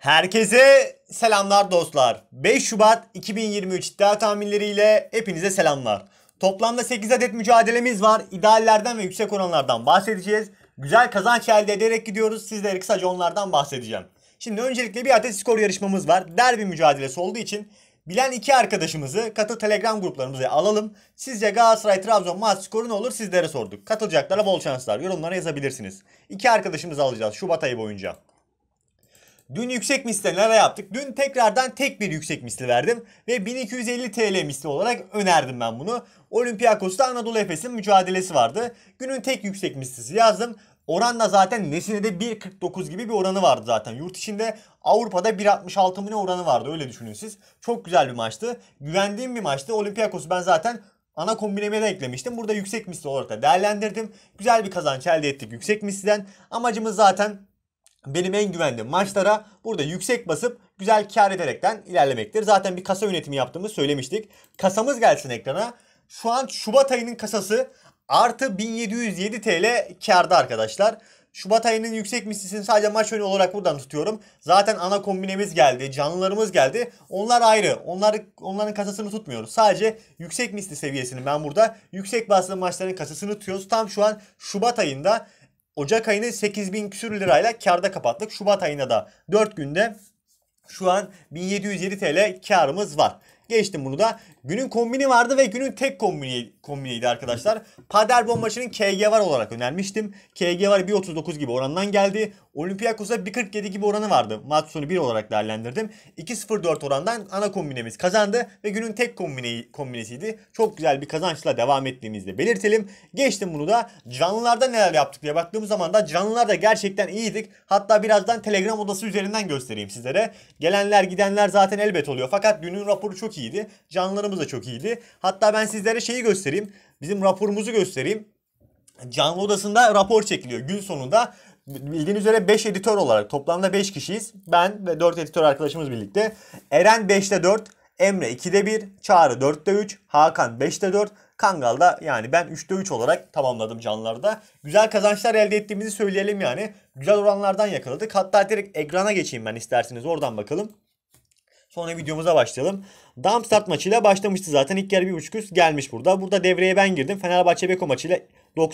Herkese selamlar dostlar. 5 Şubat 2023 iddia tahminleriyle hepinize selamlar. Toplamda 8 adet mücadelemiz var. İdeallerden ve yüksek oranlardan bahsedeceğiz. Güzel kazanç elde ederek gidiyoruz. Sizlere kısaca onlardan bahsedeceğim. Şimdi öncelikle bir adet skor yarışmamız var. Derbi mücadelesi olduğu için bilen iki arkadaşımızı katı telegram gruplarımıza alalım. Sizce Galatasaray Trabzon maç skoru ne olur sizlere sorduk. Katılacaklara bol şanslar. Yorumlara yazabilirsiniz. İki arkadaşımızı alacağız Şubat ayı boyunca. Dün yüksek misli ara yaptık. Dün tekrardan tek bir yüksek misli verdim ve 1250 TL misli olarak önerdim ben bunu. Olympiakos'ta Anadolu Efes'in mücadelesi vardı. Günün tek yüksek mislisi yazdım. Oran da zaten Nesin'e de 1.49 gibi bir oranı vardı zaten. Yurt içinde Avrupa'da 1.66 mı ne oranı vardı öyle düşünün siz. Çok güzel bir maçtı. Güvendiğim bir maçtı. Olympiakos'u ben zaten ana kombineme de eklemiştim. Burada yüksek misli olarak da değerlendirdim. Güzel bir kazanç elde ettik yüksek misliden. Amacımız zaten benim en güvendiğim maçlara burada yüksek basıp güzel kar ederekten ilerlemektir. Zaten bir kasa yönetimi yaptığımızı söylemiştik. Kasamız gelsin ekrana. Şu an Şubat ayının kasası artı 1707 TL karda arkadaşlar. Şubat ayının yüksek mislisini sadece maç önü olarak buradan tutuyorum. Zaten ana kombinemiz geldi, canlılarımız geldi. Onlar ayrı. Onlar onların kasasını tutmuyoruz. Sadece yüksek misli seviyesini ben burada yüksek baslı maçların kasasını tutuyoruz. Tam şu an Şubat ayında Ocak ayını 8000 küsür lirayla karda kapattık. Şubat ayında da 4 günde şu an 1707 TL karımız var. Geçtim bunu da. Günün kombini vardı ve günün tek kombini, kombiniydi arkadaşlar. Paderborn maçının KG var olarak önermiştim. KG var 1.39 gibi orandan geldi. Olympiakos'a 1.47 gibi oranı vardı. Maç sonu 1 olarak değerlendirdim. 2.04 orandan ana kombinemiz kazandı ve günün tek kombine, kombinesiydi. Çok güzel bir kazançla devam ettiğimizde belirtelim. Geçtim bunu da canlılarda neler yaptık diye baktığımız zaman da canlılarda gerçekten iyiydik. Hatta birazdan Telegram odası üzerinden göstereyim sizlere. Gelenler gidenler zaten elbet oluyor. Fakat günün raporu çok iyiydi. Canlılarımız da çok iyiydi. Hatta ben sizlere şeyi göstereyim. Bizim raporumuzu göstereyim canlı odasında rapor çekiliyor. Gün sonunda bildiğiniz üzere 5 editör olarak toplamda 5 kişiyiz. Ben ve 4 editör arkadaşımız birlikte. Eren 5'te 4, Emre 2'de 1, Çağrı 4'te 3, Hakan 5'te 4, da yani ben 3'te 3 olarak tamamladım canlılarda Güzel kazançlar elde ettiğimizi söyleyelim yani. Güzel oranlardan yakaladık. Hatta direkt ekrana geçeyim ben isterseniz oradan bakalım. Sonra videomuza başlayalım. start maçıyla başlamıştı zaten. İlk yarı 1.5 üst gelmiş burada. Burada devreye ben girdim. Fenerbahçe Beko maçıyla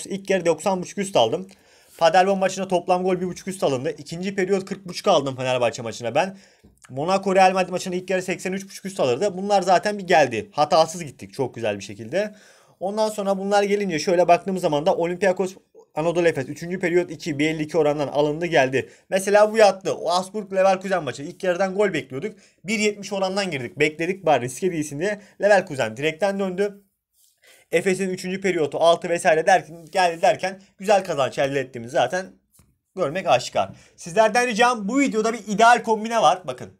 ilk yarı 90.5 üst aldım. Paderborn maçına toplam gol 1.5 üst alındı. İkinci periyot 40.5 aldım Fenerbahçe maçına ben. Monaco Real Madrid maçına ilk yarı 83.5 üst alırdı. Bunlar zaten bir geldi. Hatasız gittik çok güzel bir şekilde. Ondan sonra bunlar gelince şöyle baktığımız zaman da Olympiakos Anadolu Efes 3. periyot 2 1.52 orandan alındı geldi. Mesela bu yattı. O Asburg Leverkusen maçı ilk yarıdan gol bekliyorduk. 1.70 orandan girdik. Bekledik bari riske değilsin diye. Leverkusen direkten döndü. Efes'in 3. periyotu 6 vesaire derken, geldi derken güzel kazanç elde ettiğimiz zaten görmek aşikar. Sizlerden ricam bu videoda bir ideal kombine var. Bakın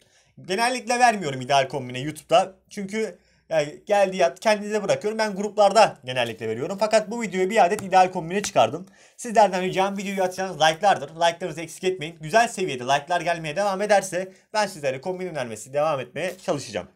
genellikle vermiyorum ideal kombine YouTube'da. Çünkü yani geldi yat kendinize bırakıyorum. Ben gruplarda genellikle veriyorum. Fakat bu videoya bir adet ideal kombine çıkardım. Sizlerden ricam videoyu atacağınız like'lardır. Like'larınızı eksik etmeyin. Güzel seviyede like'lar gelmeye devam ederse ben sizlere kombin önermesi devam etmeye çalışacağım.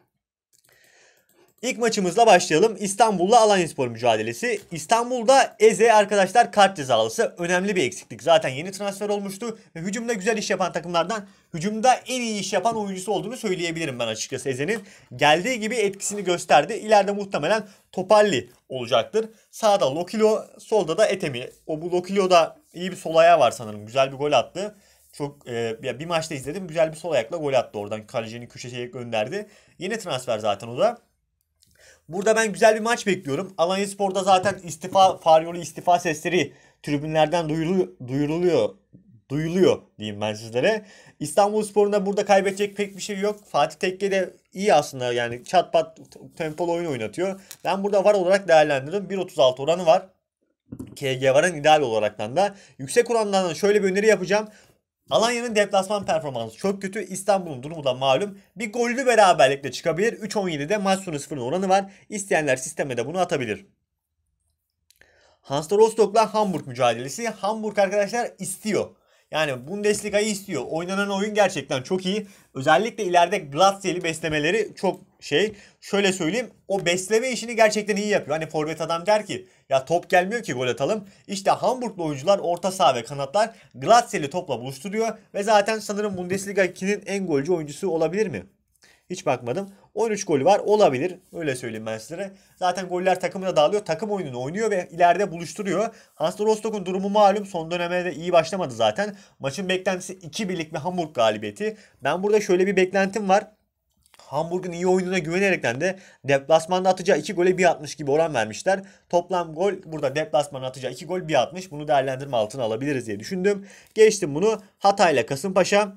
İlk maçımızla başlayalım. İstanbul'la Alanyaspor mücadelesi. İstanbul'da Eze arkadaşlar kart cezalısı. Önemli bir eksiklik. Zaten yeni transfer olmuştu. Ve hücumda güzel iş yapan takımlardan hücumda en iyi iş yapan oyuncusu olduğunu söyleyebilirim ben açıkçası Eze'nin. Geldiği gibi etkisini gösterdi. İleride muhtemelen Topalli olacaktır. Sağda Lokilo, solda da Etemi. O bu Lokilo iyi bir sol ayağı var sanırım. Güzel bir gol attı. Çok e, bir maçta izledim. Güzel bir sol ayakla gol attı oradan. Kalecinin köşeye gönderdi. Yeni transfer zaten o da. Burada ben güzel bir maç bekliyorum. Alanya Spor'da zaten istifa, Faryolu istifa sesleri tribünlerden duyuluyor, duyuruluyor duyuluyor diyeyim ben sizlere. İstanbul Spor'unda burada kaybedecek pek bir şey yok. Fatih Tekke de iyi aslında yani çat pat tempolu oyun oynatıyor. Ben burada var olarak değerlendiriyorum. 1.36 oranı var. KG varın ideal olaraktan da. Yüksek orandan şöyle bir öneri yapacağım. Alanya'nın deplasman performansı çok kötü. İstanbul'un durumu da malum. Bir gollü beraberlikle çıkabilir. 3-17'de maç sonu 0'ın oranı var. İsteyenler sisteme de bunu atabilir. Hansa Rostock'la Hamburg mücadelesi. Hamburg arkadaşlar istiyor. Yani Bundesliga'yı istiyor. Oynanan oyun gerçekten çok iyi. Özellikle ileride Glatzel'i beslemeleri çok şey. Şöyle söyleyeyim o besleme işini gerçekten iyi yapıyor. Hani forvet adam der ki ya top gelmiyor ki gol atalım. İşte Hamburglu oyuncular orta saha ve kanatlar Glatzel'i topla buluşturuyor. Ve zaten sanırım Bundesliga 2'nin en golcü oyuncusu olabilir mi? Hiç bakmadım. 13 golü var olabilir. Öyle söyleyeyim ben sizlere. Zaten goller takımına dağılıyor. Takım oyununu oynuyor ve ileride buluşturuyor. Hansa Rostock'un durumu malum. Son döneme de iyi başlamadı zaten. Maçın beklentisi 2 birlik bir Hamburg galibiyeti. Ben burada şöyle bir beklentim var. Hamburg'un iyi oyununa güvenerekten de deplasmanda atacağı 2 gole 1.60 gibi oran vermişler. Toplam gol burada deplasmanda atacağı 2 gol 1.60. Bunu değerlendirme altına alabiliriz diye düşündüm. Geçtim bunu. Hatay'la Kasımpaşa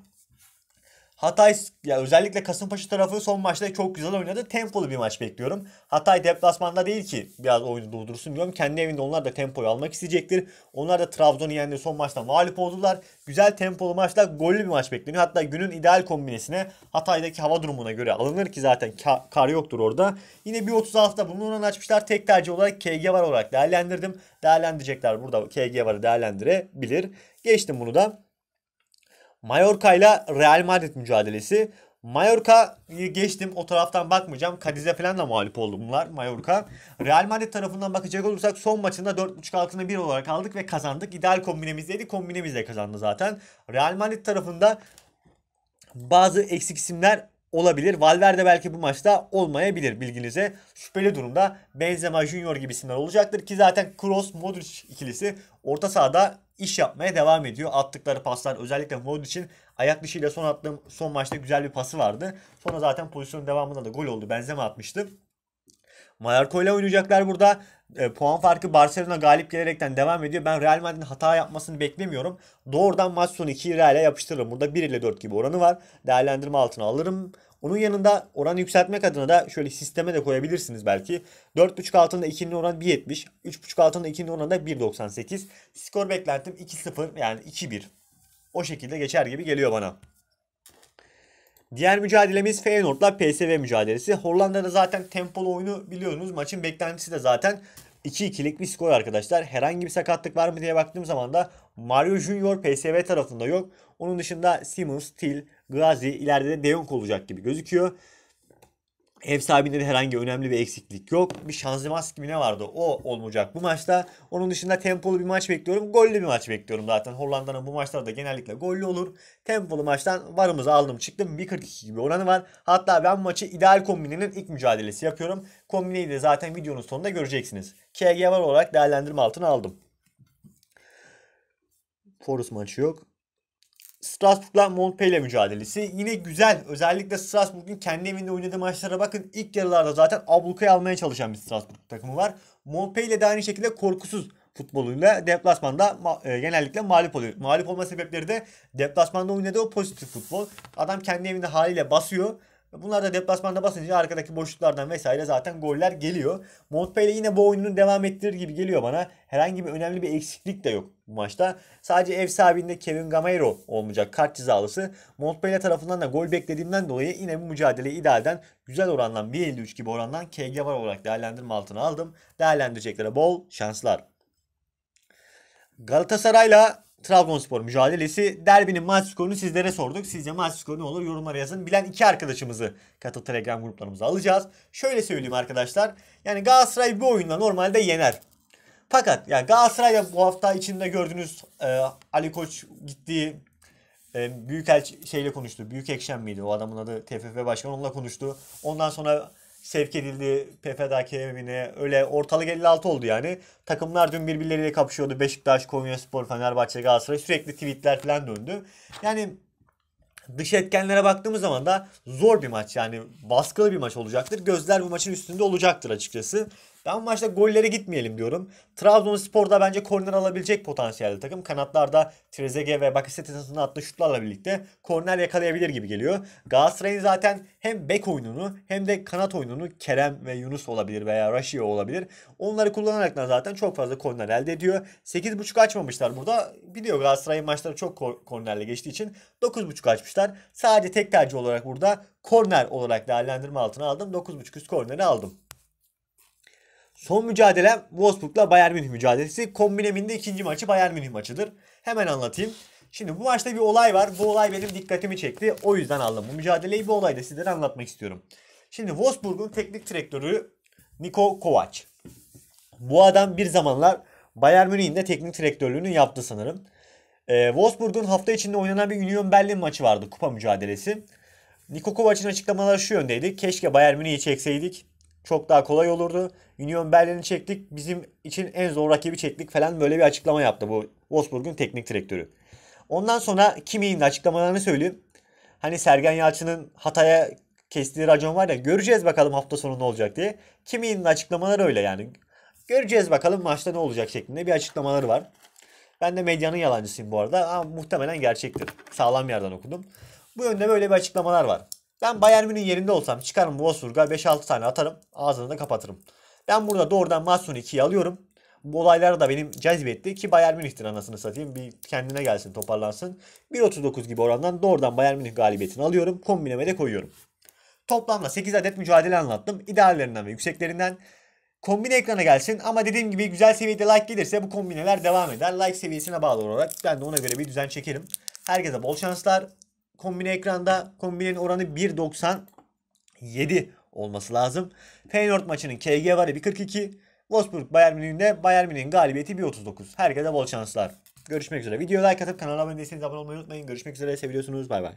Hatay ya özellikle Kasımpaşa tarafı son maçta çok güzel oynadı. Tempolu bir maç bekliyorum. Hatay deplasmanda değil ki biraz oyunu durdursun diyorum. Kendi evinde onlar da tempoyu almak isteyecektir. Onlar da Trabzon'u yendi son maçta mağlup oldular. Güzel tempolu maçta gollü bir maç bekleniyor. Hatta günün ideal kombinesine Hatay'daki hava durumuna göre alınır ki zaten kar yoktur orada. Yine bir 1.36'da bunun oranı açmışlar. Tek tercih olarak KG var olarak değerlendirdim. Değerlendirecekler burada KG varı değerlendirebilir. Geçtim bunu da. Mallorca ile Real Madrid mücadelesi. Mallorca'yı geçtim o taraftan bakmayacağım. Kadiz'e falan da mağlup oldu bunlar Mallorca. Real Madrid tarafından bakacak olursak son maçında 4.5 altına 1 olarak aldık ve kazandık. İdeal kombinemizdeydi. Kombinemizle kazandı zaten. Real Madrid tarafında bazı eksik isimler olabilir. Valverde belki bu maçta olmayabilir bilginize. Şüpheli durumda Benzema Junior gibi isimler olacaktır ki zaten Kroos Modric ikilisi orta sahada iş yapmaya devam ediyor. Attıkları paslar özellikle Mod için ayak dışıyla son attığım son maçta güzel bir pası vardı. Sonra zaten pozisyonun devamında da gol oldu. Benzeme atmıştı. Mallorca ile oynayacaklar burada e, puan farkı Barcelona galip gelerekten devam ediyor. Ben Real Madrid'in hata yapmasını beklemiyorum. Doğrudan maç sonu 2'yi Real'e yapıştırırım. Burada 1 ile 4 gibi oranı var. Değerlendirme altına alırım. Onun yanında oranı yükseltmek adına da şöyle sisteme de koyabilirsiniz belki. 4.5 altında 2'nin oranı 1.70. 3.5 altında 2'nin oranı da 1.98. Skor beklentim 2-0 yani 2-1. O şekilde geçer gibi geliyor bana. Diğer mücadelemiz Feyenoord'la PSV mücadelesi. Hollanda'da zaten tempolu oyunu biliyorsunuz. Maçın beklentisi de zaten 2-2'lik bir skor arkadaşlar. Herhangi bir sakatlık var mı diye baktığım zaman da Mario Junior PSV tarafında yok. Onun dışında Simmons, Till, Gazi ileride de Deonk olacak gibi gözüküyor. Ev sahibinde de herhangi önemli bir eksiklik yok. Bir şanzımas gibi ne vardı o olmayacak bu maçta. Onun dışında tempolu bir maç bekliyorum. Gollü bir maç bekliyorum zaten. Hollanda'nın bu maçlarda genellikle gollü olur. Tempolu maçtan varımızı aldım çıktım. 1.42 gibi oranı var. Hatta ben bu maçı ideal kombininin ilk mücadelesi yapıyorum. Kombineyi de zaten videonun sonunda göreceksiniz. KG var olarak değerlendirme altına aldım. Forus maçı yok. Strasbourg'la Montpellier mücadelesi. Yine güzel. Özellikle Strasbourg'un kendi evinde oynadığı maçlara bakın. İlk yarılarda zaten ablukayı almaya çalışan bir Strasbourg takımı var. Montpellier de aynı şekilde korkusuz futboluyla deplasmanda e, genellikle mağlup oluyor. Mağlup olma sebepleri de deplasmanda oynadığı o pozitif futbol. Adam kendi evinde haliyle basıyor Bunlar da deplasmanda basınca arkadaki boşluklardan vesaire zaten goller geliyor. Montpellier yine bu oyununu devam ettirir gibi geliyor bana. Herhangi bir önemli bir eksiklik de yok bu maçta. Sadece ev sahibinde Kevin Gamero olmayacak kart cezalısı. Montpellier tarafından da gol beklediğimden dolayı yine bu mücadeleyi idealden güzel orandan 1.53 gibi orandan KG var olarak değerlendirme altına aldım. Değerlendireceklere bol şanslar. Galatasaray'la Trabzonspor mücadelesi derbinin maç skorunu sizlere sorduk. Sizce maç skoru ne olur yorumlara yazın. Bilen iki arkadaşımızı katıl Telegram gruplarımıza alacağız. Şöyle söyleyeyim arkadaşlar. Yani Galatasaray bu oyunda normalde yener. Fakat yani Galatasaray'da bu hafta içinde gördüğünüz e, Ali Koç gittiği e, Büyükelç şeyle konuştu. Büyük Ekşen miydi o adamın adı? TFF Başkanı onunla konuştu. Ondan sonra sevk edildi PFDK evine. Öyle ortalık 56 oldu yani. Takımlar dün birbirleriyle kapışıyordu. Beşiktaş, Konyaspor, Fenerbahçe, Galatasaray sürekli tweetler falan döndü. Yani dış etkenlere baktığımız zaman da zor bir maç yani baskılı bir maç olacaktır. Gözler bu maçın üstünde olacaktır açıkçası. Ben maçta gollere gitmeyelim diyorum. Trabzonspor'da bence korner alabilecek potansiyelde takım. Kanatlarda Trezeguet ve Bakasetas'ın attığı şutlarla birlikte korner yakalayabilir gibi geliyor. Galatasaray'ın zaten hem bek oyununu hem de kanat oyununu Kerem ve Yunus olabilir veya Raşiye olabilir. Onları kullanarak da zaten çok fazla korner elde ediyor. 8.5 açmamışlar burada. Biliyor Galatasaray'ın maçları çok kornerle geçtiği için 9.5 açmışlar. Sadece tek tercih olarak burada korner olarak değerlendirme altına aldım. 9.5 üst korneri aldım. Son mücadelem Wolfsburg'la Bayern Münih mücadelesi. Kombineminde ikinci maçı Bayern Münih maçıdır. Hemen anlatayım. Şimdi bu maçta bir olay var. Bu olay benim dikkatimi çekti. O yüzden aldım bu mücadeleyi. Bu olayı da sizlere anlatmak istiyorum. Şimdi Wolfsburg'un teknik direktörü Niko Kovac. Bu adam bir zamanlar Bayern Münih'in de teknik direktörlüğünü yaptı sanırım. E, Wolfsburg'un hafta içinde oynanan bir Union Berlin maçı vardı kupa mücadelesi. Niko Kovac'ın açıklamaları şu yöndeydi. Keşke Bayern Münih'i çekseydik çok daha kolay olurdu. Union Berlin'i çektik. Bizim için en zor rakibi çektik falan böyle bir açıklama yaptı bu Wolfsburg'un teknik direktörü. Ondan sonra Kimi'nin açıklamalarını söyleyeyim. Hani Sergen Yalçın'ın Hatay'a kestiği racon var ya göreceğiz bakalım hafta sonu ne olacak diye. Kimi'nin açıklamaları öyle yani. Göreceğiz bakalım maçta ne olacak şeklinde bir açıklamaları var. Ben de medyanın yalancısıyım bu arada ama muhtemelen gerçektir. Sağlam yerden okudum. Bu yönde böyle bir açıklamalar var. Ben Bayern Münih'in yerinde olsam çıkarım Wolfsburg'a 5-6 tane atarım. Ağzını da kapatırım. Ben burada doğrudan Matson 2'yi alıyorum. Bu olaylar da benim cezbetti ki Bayern Münih'tir anasını satayım. Bir kendine gelsin toparlansın. 1.39 gibi orandan doğrudan Bayern Münih galibiyetini alıyorum. Kombineme de koyuyorum. Toplamda 8 adet mücadele anlattım. İdeallerinden ve yükseklerinden. Kombine ekrana gelsin ama dediğim gibi güzel seviyede like gelirse bu kombineler devam eder. Like seviyesine bağlı olarak ben de ona göre bir düzen çekerim. Herkese bol şanslar kombine ekranda kombinin oranı 1.97 olması lazım. Feyenoord maçının KG varı 1.42. Wolfsburg Bayern Münih'inde Bayern Münih'in galibiyeti 1.39. Herkese bol şanslar. Görüşmek üzere. Videoya like atıp kanala abone değilseniz abone olmayı unutmayın. Görüşmek üzere. Seviyorsunuz. Bay bay.